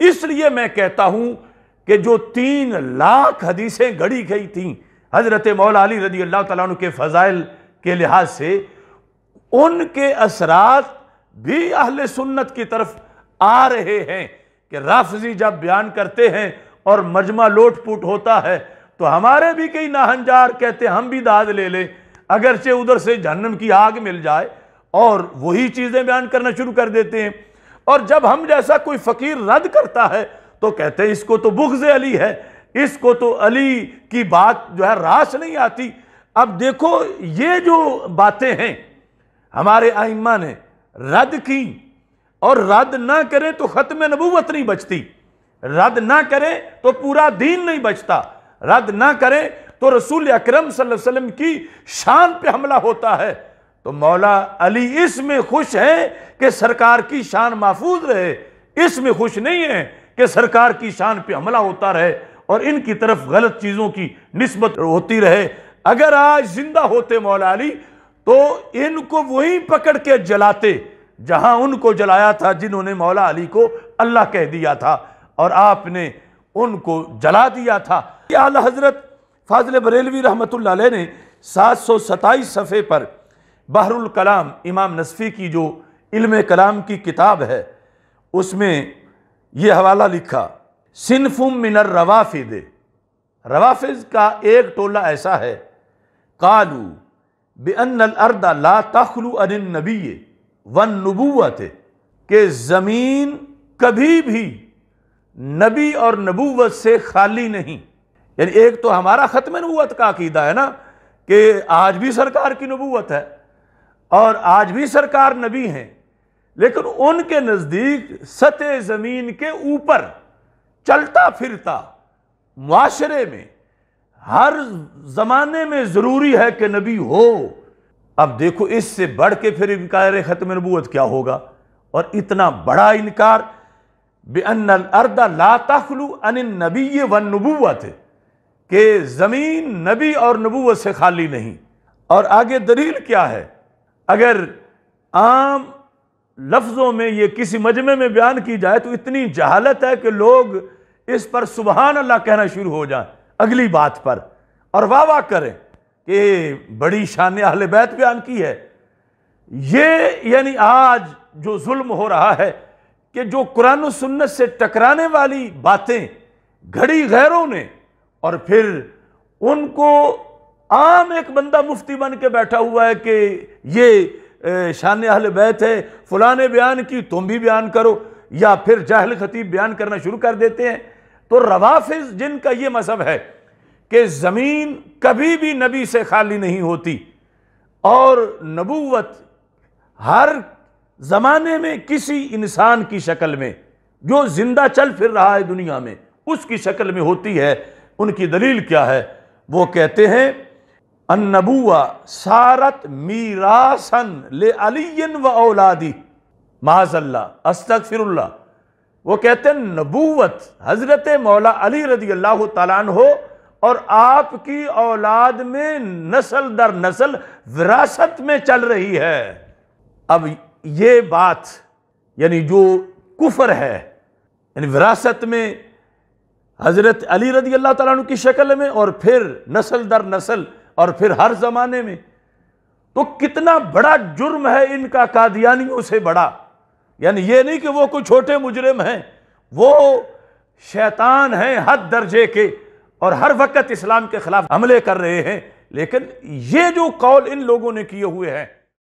इसलिए मैं कहता हूं कि जो तीन लाख हदीसें गढ़ी गई थी हजरत मौला अली अल्लाह तला के फ़ज़ाइल के लिहाज से उनके असरात भी अहल सुन्नत की तरफ आ रहे हैं कि राफजी जब बयान करते हैं और मजमा लोट पुट होता है तो हमारे भी कई नाहनजार कहते हम भी दाद ले लें अगरचे उधर से जहन्नम की आग मिल जाए और वही चीज़ें बयान करना शुरू कर देते हैं और जब हम जैसा कोई फ़कीर रद्द करता है तो कहते हैं इसको तो बुग्ज अली है इसको तो अली की बात जो है रास नहीं आती अब देखो ये जो बातें हैं हमारे आइम्मा ने रद्द की और रद्द ना करें तो ख़त्म नबूवत नहीं बचती रद्द ना करें तो पूरा दीन नहीं बचता रद्द ना करें तो रसूल अकरम सल्लल्लाहु अलैहि वसल्लम की शान पे हमला होता है तो मौला अली इसमें खुश हैं कि सरकार की शान महफूज रहे इसमें खुश नहीं है कि सरकार की शान पे हमला होता रहे और इनकी तरफ गलत चीज़ों की नस्बत होती रहे अगर आज जिंदा होते मौला अली तो इनको वहीं पकड़ के जलाते जहां उनको जलाया था जिन्होंने मौला अली को अल्लाह कह दिया था और आपने उनको जला दिया था आला हजरत फाजिल बरेलवी रहमत ने सात सौ सताईस सफ़े पर बहरुल कलाम इमाम नसफ़ी की जो इल्म कलाम की किताब है उसमें यह हवाला लिखा सिनफुम मिनर रवाफिद रवाफिज का एक टोला ऐसा है कालू बेअन अरदा ला तखलू अन नबी वन नबूत के ज़मीन कभी भी नबी और नबूवत से खाली नहीं यानी एक तो हमारा ख़त्म नबूत का अकीदा है ना कि आज भी सरकार की नबूत है और आज भी सरकार नबी हैं लेकिन उनके नज़दीक सतह ज़मीन के ऊपर चलता फिरता माशरे में हर ज़माने में ज़रूरी है कि नबी हो अब देखो इससे बढ़ के फिर इनकार ख़त्म नबूत क्या होगा और इतना बड़ा इनकार बेअन अर्दा ला तखलू अन नबी व नबूत के ज़मीन नबी और नबूत से खाली नहीं और आगे दलील क्या है अगर आम लफ्ज़ों में ये किसी मजमे में बयान की जाए तो इतनी जहालत है कि लोग इस पर सुबहान अल्लाह कहना शुरू हो जाए अगली बात पर और वाह वाह करें कि बड़ी शान अहल बैत बयान की है ये यानी आज जो जुल्म हो रहा है कि जो कुरान सुन्नत से टकराने वाली बातें घड़ी गैरों ने और फिर उनको आम एक बंदा मुफ्ती बन के बैठा हुआ है कि ये शान अहल बैत है फलाने बयान की तुम भी बयान करो या फिर जाहल खतीब बयान करना शुरू कर देते हैं तो रवाफिज जिनका ये मजहब है कि ज़मीन कभी भी नबी से खाली नहीं होती और नबूवत हर ज़माने में किसी इंसान की शक्ल में जो ज़िंदा चल फिर रहा है दुनिया में उसकी शक्ल में होती है उनकी दलील क्या है वो कहते हैं अनबुआ सारत मीरासन ले अलियन व औलादी माजल्ला अस्तक फिरल्ला वो कहते हैं नबूवत हज़रत मौला अली रजी अल्लाह तन हो और आपकी औलाद में नस्ल दर नस्ल विरासत में चल रही है अब ये बात यानी जो कुफर है यानी विरासत में हज़रत अली रजी अल्लाह तला की शक्ल में और फिर नस्ल दर नस्ल और फिर हर जमाने में तो कितना बड़ा जुर्म है इनका कादियानियों से बड़ा यानी ये नहीं कि वो कोई छोटे मुजरिम हैं वो शैतान हैं हद दर्जे के और हर वक्त इस्लाम के खिलाफ हमले कर रहे हैं लेकिन ये जो कौल इन लोगों ने किए हुए हैं